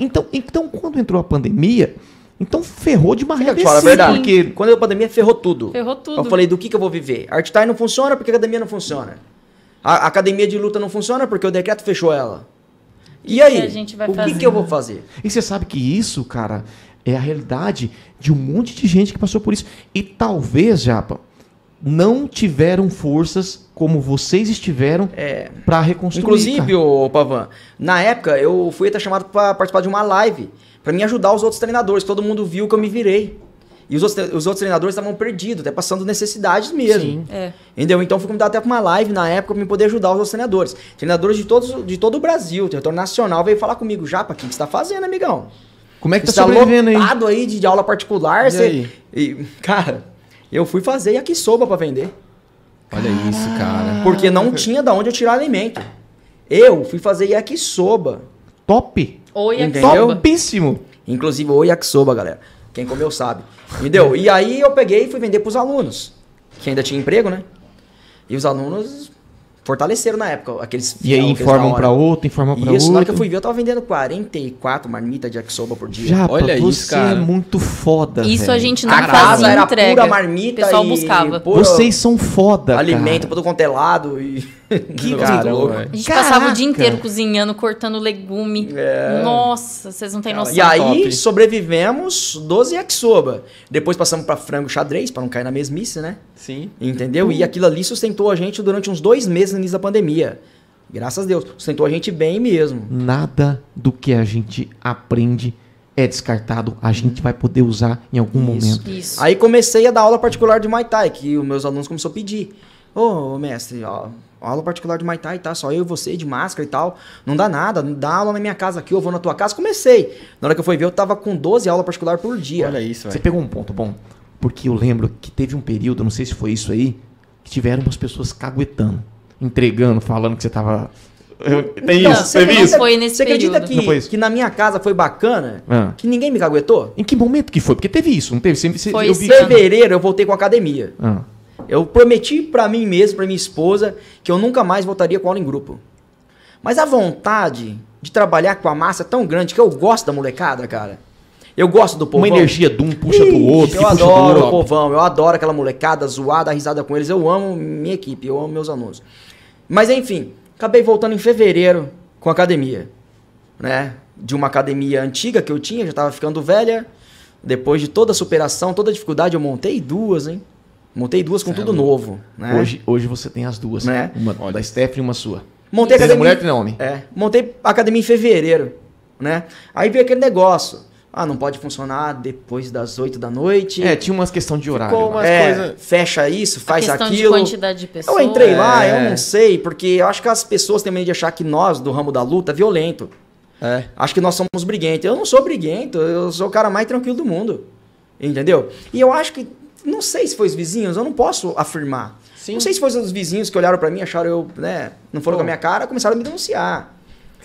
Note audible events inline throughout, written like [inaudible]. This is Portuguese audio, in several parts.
então, então quando entrou a pandemia, então ferrou de uma Fala a verdade, porque quando a pandemia ferrou tudo. Ferrou tudo. Eu falei, do que, que eu vou viver? A Art não funciona porque a academia não funciona. A, a academia de luta não funciona porque o decreto fechou ela. E que aí, o que, que eu vou fazer? E você sabe que isso, cara, é a realidade de um monte de gente que passou por isso. E talvez, Japa, não tiveram forças como vocês estiveram é. para reconstruir. Inclusive, o Pavan, na época eu fui até chamado para participar de uma live para me ajudar os outros treinadores. Todo mundo viu que eu me virei. E os outros, os outros treinadores estavam perdidos, até passando necessidades mesmo. Sim. É. Entendeu? Então fui convidado até para uma live na época para me poder ajudar os outros treinadores. Treinadores de, todos, de todo o Brasil, território nacional, veio falar comigo, Japa, o que você está fazendo, amigão? Como é que tá você tá sobrevivendo aí? aí de, de aula particular, e você... Aí? E, cara, eu fui fazer yakisoba para vender. Olha isso, cara. Porque não tinha da onde eu tirar alimento. Eu fui fazer yakisoba. Top. Oi, yakisoba. Topíssimo. Inclusive, o yakisoba, galera. Quem comeu sabe. Me deu. E aí eu peguei e fui vender pros alunos. Que ainda tinha emprego, né? E os alunos fortaleceram na época aqueles E aí informam para outro, informam para outro. Isso, na hora que eu fui ver, eu tava vendendo 44 marmitas de yakisoba por dia. Olha você isso, cara. é muito foda, Isso véio. a gente não a fazia era entrega. pura marmita o pessoal buscava. Pura Vocês são foda, Alimento todo quanto é lado e... [laughs] Que Caramba, véio. A gente Caraca. passava o dia inteiro cozinhando, cortando legume. É. Nossa, vocês não têm noção. E aí top. sobrevivemos 12 yakisoba. Depois passamos para frango xadrez, para não cair na mesmice, né? Sim. Entendeu? E aquilo ali sustentou a gente durante uns dois meses no início da pandemia. Graças a Deus. sentou a gente bem mesmo. Nada do que a gente aprende é descartado, a gente vai poder usar em algum isso, momento. Isso. Aí comecei a dar aula particular de Muay Thai, que os meus alunos começaram a pedir. Ô, oh, mestre, ó, aula particular de Muay Thai, tá? Só eu e você de máscara e tal. Não dá nada, não dá aula na minha casa aqui, eu vou na tua casa. Comecei. Na hora que eu fui ver, eu tava com 12 aulas particular por dia. Olha isso, velho. Você pegou um ponto bom, porque eu lembro que teve um período, não sei se foi isso aí, que tiveram umas pessoas caguetando entregando, falando que você tava. Eu, tem não, isso, você teve isso? Foi nesse você período. acredita que, que na minha casa foi bacana? Ah. Que ninguém me caguetou? Em que momento que foi? Porque teve isso, não teve? Você, você, foi eu vi... fevereiro eu voltei com a academia. Ah. Eu prometi para mim mesmo, para minha esposa, que eu nunca mais voltaria com aula em grupo. Mas a vontade de trabalhar com a massa é tão grande que eu gosto da molecada, cara. Eu gosto do povão. Uma energia de um puxa pro outro. Eu adoro o povão, eu adoro aquela molecada zoada, risada com eles. Eu amo minha equipe, eu amo meus alunos. Mas enfim, acabei voltando em fevereiro com academia, né? De uma academia antiga que eu tinha, já estava ficando velha. Depois de toda a superação, toda a dificuldade, eu montei duas, hein? Montei duas com é, tudo novo, né? Hoje, hoje você tem as duas, né? Uma Olha. da Stephanie e uma sua. Montei é academia. mulher e não homem. É, montei academia em fevereiro, né? Aí veio aquele negócio. Ah, não pode funcionar depois das 8 da noite. É, tinha umas questão de horário. Ficou umas é, coisa... Fecha isso, faz a questão aquilo. De quantidade de pessoas. Eu entrei é. lá, eu é. não sei, porque eu acho que as pessoas têm medo de achar que nós, do ramo da luta, é violento. É. Acho que nós somos briguentos. Eu não sou briguento, eu sou o cara mais tranquilo do mundo. Entendeu? E eu acho que. Não sei se foi os vizinhos, eu não posso afirmar. Sim. Não sei se foi os vizinhos que olharam para mim, acharam eu, né, não foram com a minha cara, começaram a me denunciar.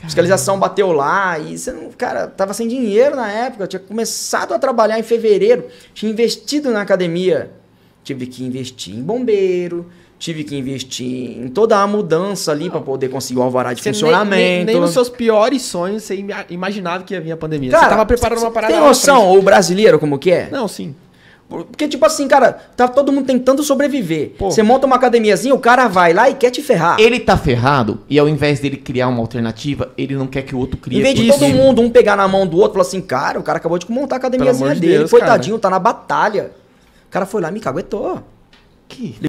Fiscalização bateu lá e você não, cara, tava sem dinheiro na época, eu tinha começado a trabalhar em fevereiro, tinha investido na academia. Tive que investir em bombeiro, tive que investir em toda a mudança ali para poder conseguir o alvará de você funcionamento. Nem, nem, nem, nos seus piores sonhos você imaginava que ia vir a pandemia. Cara, você tava preparando uma parada. Tem noção o brasileiro como que é? Não, sim. Porque, tipo assim, cara, tá todo mundo tentando sobreviver. Você monta uma academiazinha, o cara vai lá e quer te ferrar. Ele tá ferrado e ao invés dele criar uma alternativa, ele não quer que o outro crie. Em vez de todo mundo, um pegar na mão do outro, falar assim, cara, o cara acabou de montar a academiazinha dele. Deus, coitadinho, cara. tá na batalha. O cara foi lá e me caguetou. Que...